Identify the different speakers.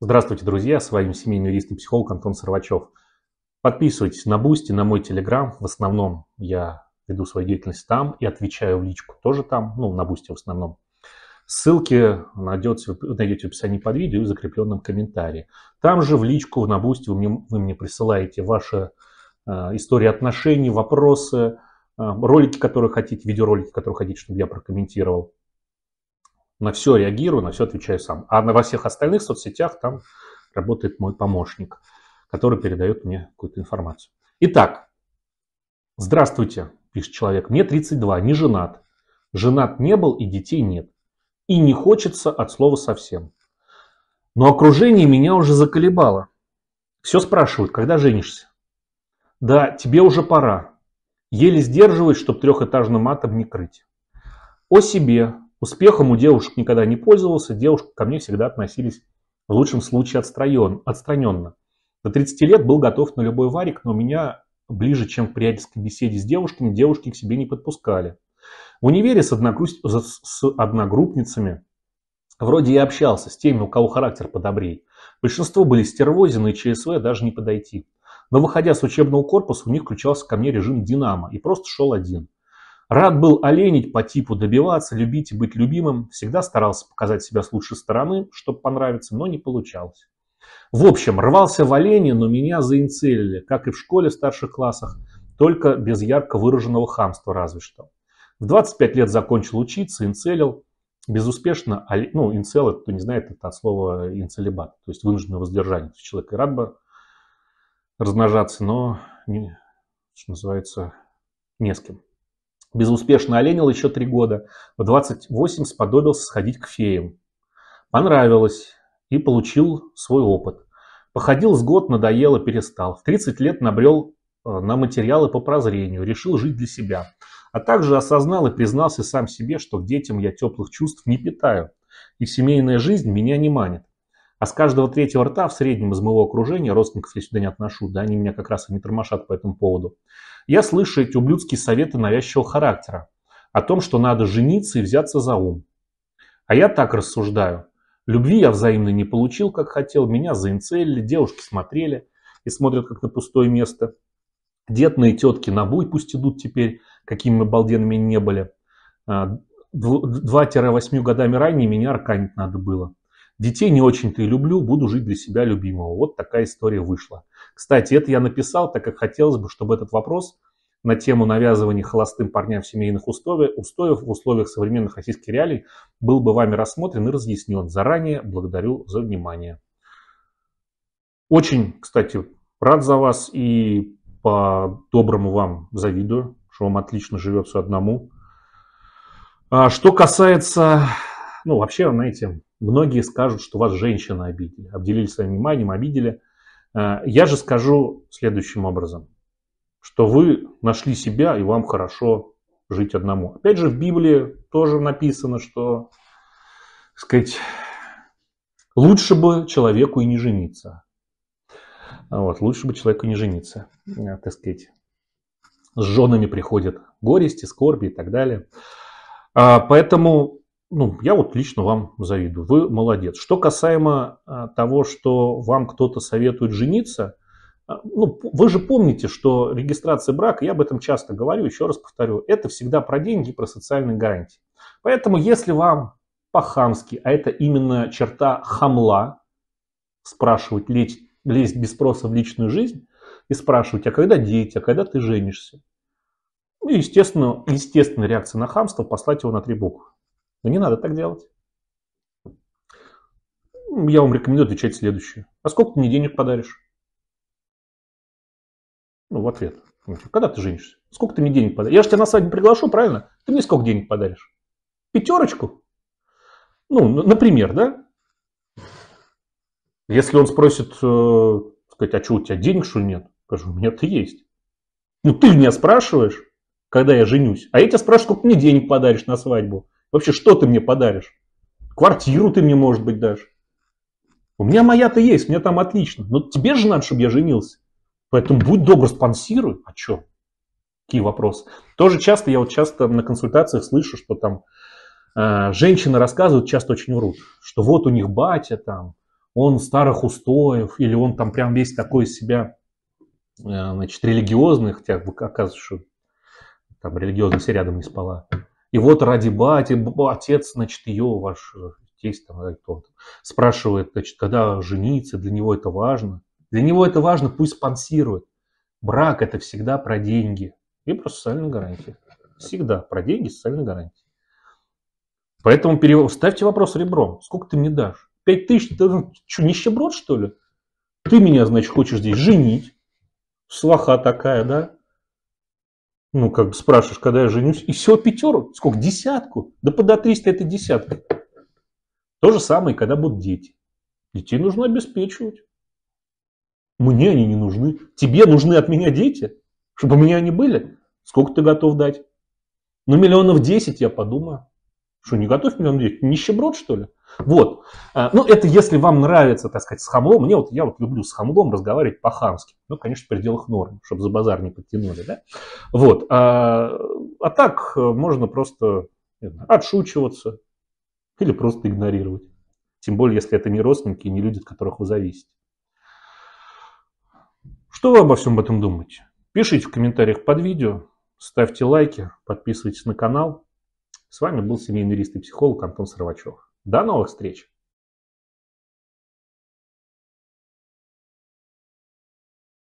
Speaker 1: Здравствуйте, друзья! С вами семейный юрист и психолог Антон Сарвачев. Подписывайтесь на Бусти, на мой Телеграм. В основном я веду свою деятельность там и отвечаю в личку тоже там, ну, на Бусти в основном. Ссылки найдете, найдете в описании под видео и в закрепленном комментарии. Там же в личку, на Бусти вы мне, вы мне присылаете ваши э, истории отношений, вопросы, э, ролики, которые хотите, видеоролики, которые хотите, чтобы я прокомментировал на все реагирую, на все отвечаю сам. А на, во всех остальных соцсетях там работает мой помощник, который передает мне какую-то информацию. Итак, здравствуйте, пишет человек, мне 32, не женат. Женат не был и детей нет. И не хочется от слова совсем. Но окружение меня уже заколебало. Все спрашивают, когда женишься? Да, тебе уже пора. Еле сдерживаюсь, чтобы трехэтажным матом не крыть. О себе, Успехом у девушек никогда не пользовался, девушки ко мне всегда относились в лучшем случае отстранен, отстраненно. До 30 лет был готов на любой варик, но меня ближе, чем в приятельской беседе с девушками, девушки к себе не подпускали. В универе с, одногру... с одногруппницами вроде и общался, с теми, у кого характер подобрей. Большинство были стервозины и ЧСВ, даже не подойти. Но выходя с учебного корпуса, у них включался ко мне режим «Динамо» и просто шел один. Рад был оленить по типу, добиваться, любить и быть любимым. Всегда старался показать себя с лучшей стороны, чтобы понравиться, но не получалось. В общем, рвался в олени, но меня заинцелили, как и в школе в старших классах, только без ярко выраженного хамства разве что. В 25 лет закончил учиться, инцелил. Безуспешно, ну, инцел, кто не знает, это от слова инцелебат, то есть вынужденное воздержание. человек и рад бы размножаться, но, не, что называется, не с кем. Безуспешно оленил еще три года. В 28 сподобился сходить к феям. Понравилось и получил свой опыт. Походил с год, надоело, перестал. В 30 лет набрел э, на материалы по прозрению, решил жить для себя. А также осознал и признался сам себе, что к детям я теплых чувств не питаю. И семейная жизнь меня не манит. А с каждого третьего рта в среднем из моего окружения, родственников я сюда не отношу, да, они меня как раз и не тормошат по этому поводу, я слышу эти ублюдские советы навязчивого характера о том, что надо жениться и взяться за ум. А я так рассуждаю. Любви я взаимно не получил, как хотел, меня заинцелили, девушки смотрели и смотрят как на пустое место. Детные тетки на буй пусть идут теперь, какими мы балденами не были. 2-8 а, годами ранее меня арканить надо было. Детей не очень-то и люблю, буду жить для себя любимого. Вот такая история вышла. Кстати, это я написал, так как хотелось бы, чтобы этот вопрос на тему навязывания холостым парням семейных устоев, устоев в условиях современных российских реалий был бы вами рассмотрен и разъяснен. Заранее благодарю за внимание. Очень, кстати, рад за вас и по-доброму вам завидую, что вам отлично живется одному. А что касается, ну, вообще, знаете, Многие скажут, что вас женщина обидели, обделили своим вниманием, обидели. Э, я же скажу следующим образом, что вы нашли себя и вам хорошо жить одному. Опять же, в Библии тоже написано, что, так сказать, лучше бы человеку и не жениться. Вот, лучше бы человеку не жениться, э, так сказать. С женами приходят горести, скорби и так далее. А, поэтому ну, я вот лично вам завидую. Вы молодец. Что касаемо а, того, что вам кто-то советует жениться, а, ну, вы же помните, что регистрация брака, я об этом часто говорю, еще раз повторю, это всегда про деньги, про социальные гарантии. Поэтому, если вам по-хамски, а это именно черта хамла, спрашивать, лезть, лезть без спроса в личную жизнь и спрашивать, а когда дети, а когда ты женишься? Ну, естественно, естественная реакция на хамство – послать его на три буквы. Но ну, не надо так делать. Я вам рекомендую отвечать следующее. А сколько ты мне денег подаришь? Ну, в ответ. Ну, типа, когда ты женишься? Сколько ты мне денег подаришь? Я же тебя на свадьбу приглашу, правильно? Ты мне сколько денег подаришь? Пятерочку? Ну, например, да? Если он спросит, э, сказать, а что, у тебя денег, что ли, нет? Скажу, у меня-то есть. Ну, ты меня спрашиваешь, когда я женюсь. А я тебя спрашиваю, сколько мне денег подаришь на свадьбу. Вообще, что ты мне подаришь? Квартиру ты мне, может быть, дашь. У меня моя-то есть, мне там отлично. Но тебе же надо, чтобы я женился. Поэтому будь добр, спонсируй. А что? Какие вопросы? Тоже часто, я вот часто на консультациях слышу, что там э, женщины рассказывают, часто очень врут, что вот у них батя там, он старых устоев, или он там прям весь такой из себя, э, значит, религиозный, хотя оказывается, что там религиозно все рядом не спала. И вот ради бати, отец, значит, ее, ваш э, тесть, там, э, кто спрашивает, значит, когда жениться, для него это важно. Для него это важно, пусть спонсирует. Брак – это всегда про деньги и про социальную гарантию. Всегда про деньги и социальную Поэтому перев... ставьте вопрос ребром. Сколько ты мне дашь? Пять тысяч? Ты ну, что, нищеброд, что ли? Ты меня, значит, хочешь здесь женить. Слаха такая, да? ну, как бы спрашиваешь, когда я женюсь, и все пятеру, сколько, десятку, да по до 300 это десятка. То же самое, когда будут дети. Детей нужно обеспечивать. Мне они не нужны. Тебе нужны от меня дети, чтобы у меня они были. Сколько ты готов дать? Ну, миллионов десять я подумаю. Что, не готов миллион десять? Нищеброд, что ли? Вот. А, ну, это если вам нравится, так сказать, с хамлом. Мне вот, я вот люблю с хамлом разговаривать по-хамски. Ну, конечно, в пределах норм, чтобы за базар не подтянули, да? Вот. А, а так э, можно просто знаю, отшучиваться или просто игнорировать. Тем более, если это не родственники и не люди, от которых вы зависите. Что вы обо всем этом думаете? Пишите в комментариях под видео, ставьте лайки, подписывайтесь на канал. С вами был семейный юрист и психолог Антон Сарвачев. До новых встреч!